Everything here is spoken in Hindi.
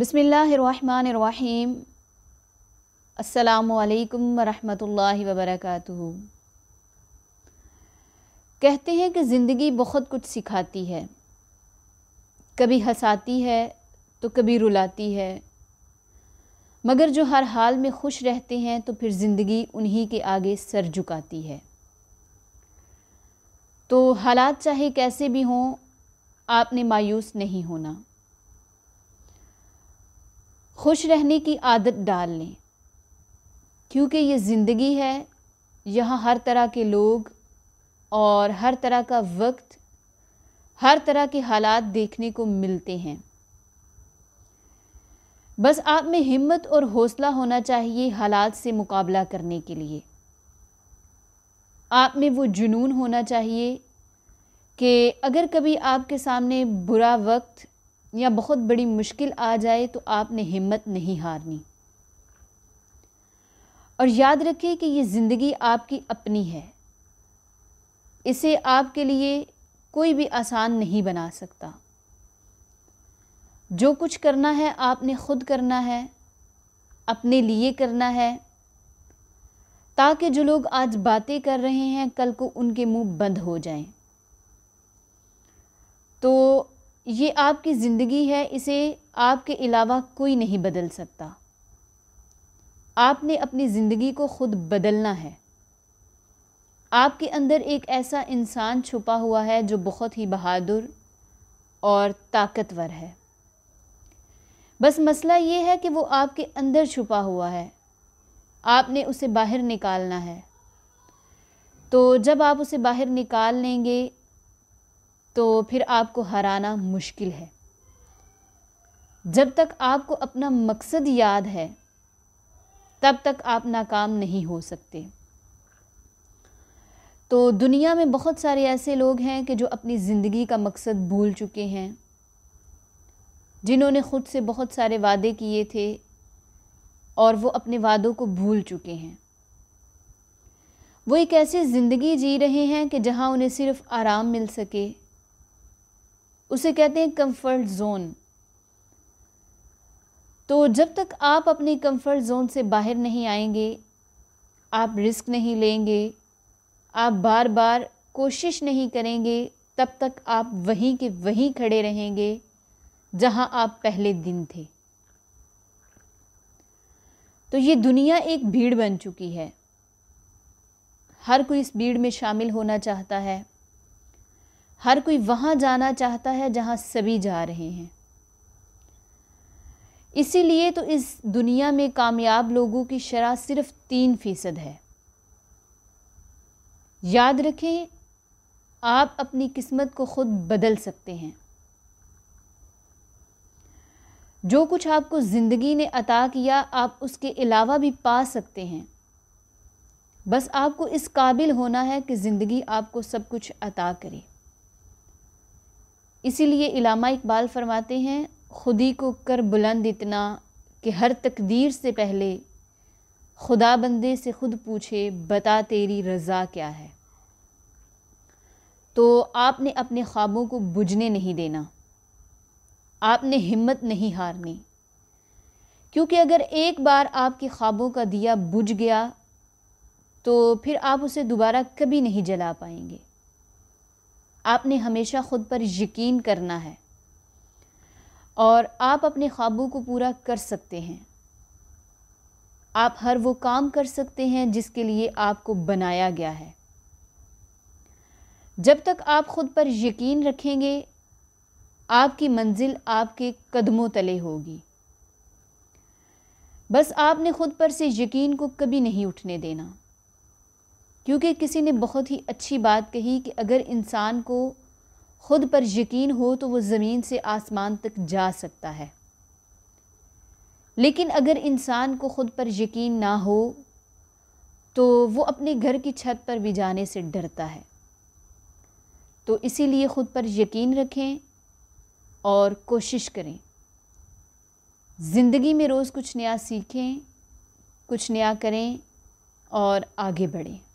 बसमीम् अल्लाम वरहमतुल्लाहि वबरकातुहु कहते हैं कि ज़िंदगी बहुत कुछ सिखाती है कभी हंसाती है तो कभी रुलाती है मगर जो हर हाल में खुश रहते हैं तो फिर ज़िंदगी उन्हीं के आगे सर झुकाती है तो हालात चाहे कैसे भी हों आपने मायूस नहीं होना खुश रहने की आदत डाल लें क्योंकि ये ज़िंदगी है यहाँ हर तरह के लोग और हर तरह का वक्त हर तरह के हालात देखने को मिलते हैं बस आप में हिम्मत और हौसला होना चाहिए हालात से मुकाबला करने के लिए आप में वो जुनून होना चाहिए कि अगर कभी आपके सामने बुरा वक्त या बहुत बड़ी मुश्किल आ जाए तो आपने हिम्मत नहीं हारनी और याद रखिए कि ये ज़िंदगी आपकी अपनी है इसे आपके लिए कोई भी आसान नहीं बना सकता जो कुछ करना है आपने खुद करना है अपने लिए करना है ताकि जो लोग आज बातें कर रहे हैं कल को उनके मुंह बंद हो जाएं तो ये आपकी ज़िंदगी है इसे आपके अलावा कोई नहीं बदल सकता आपने अपनी ज़िंदगी को ख़ुद बदलना है आपके अंदर एक ऐसा इंसान छुपा हुआ है जो बहुत ही बहादुर और ताकतवर है बस मसला ये है कि वो आपके अंदर छुपा हुआ है आपने उसे बाहर निकालना है तो जब आप उसे बाहर निकाल लेंगे तो फिर आपको हराना मुश्किल है जब तक आपको अपना मकसद याद है तब तक आप नाकाम नहीं हो सकते तो दुनिया में बहुत सारे ऐसे लोग हैं कि जो अपनी ज़िंदगी का मकसद भूल चुके हैं जिन्होंने ख़ुद से बहुत सारे वादे किए थे और वो अपने वादों को भूल चुके हैं वो एक ऐसी ज़िंदगी जी रहे हैं कि जहाँ उन्हें सिर्फ़ आराम मिल सके उसे कहते हैं कंफर्ट जोन तो जब तक आप अपने कंफर्ट जोन से बाहर नहीं आएंगे आप रिस्क नहीं लेंगे आप बार बार कोशिश नहीं करेंगे तब तक आप वहीं के वहीं खड़े रहेंगे जहां आप पहले दिन थे तो ये दुनिया एक भीड़ बन चुकी है हर कोई इस भीड़ में शामिल होना चाहता है हर कोई वहाँ जाना चाहता है जहाँ सभी जा रहे हैं इसीलिए तो इस दुनिया में कामयाब लोगों की शरह सिर्फ तीन फ़ीसद है याद रखें आप अपनी किस्मत को खुद बदल सकते हैं जो कुछ आपको ज़िंदगी ने अता किया आप उसके अलावा भी पा सकते हैं बस आपको इस काबिल होना है कि ज़िंदगी आपको सब कुछ अता करे इसीलिए इलामा इकबाल फरमाते हैं खुदी को कर बुलंद इतना कि हर तकदीर से पहले खुदा बंदे से खुद पूछे बता तेरी रज़ा क्या है तो आपने अपने ख्वाबों को बुझने नहीं देना आपने हिम्मत नहीं हारनी क्योंकि अगर एक बार आपके ख्वाबों का दिया बुझ गया तो फिर आप उसे दोबारा कभी नहीं जला पाएंगे आपने हमेशा ख़ुद पर यकीन करना है और आप अपने ख्वाबों को पूरा कर सकते हैं आप हर वो काम कर सकते हैं जिसके लिए आपको बनाया गया है जब तक आप ख़ुद पर यकीन रखेंगे आपकी मंजिल आपके कदमों तले होगी बस आपने ख़ुद पर से यकीन को कभी नहीं उठने देना क्योंकि किसी ने बहुत ही अच्छी बात कही कि अगर इंसान को ख़ुद पर यकीन हो तो वो ज़मीन से आसमान तक जा सकता है लेकिन अगर इंसान को ख़ुद पर यकीन ना हो तो वो अपने घर की छत पर भी जाने से डरता है तो इसीलिए ख़ुद पर यकीन रखें और कोशिश करें ज़िंदगी में रोज़ कुछ नया सीखें कुछ नया करें और आगे बढ़ें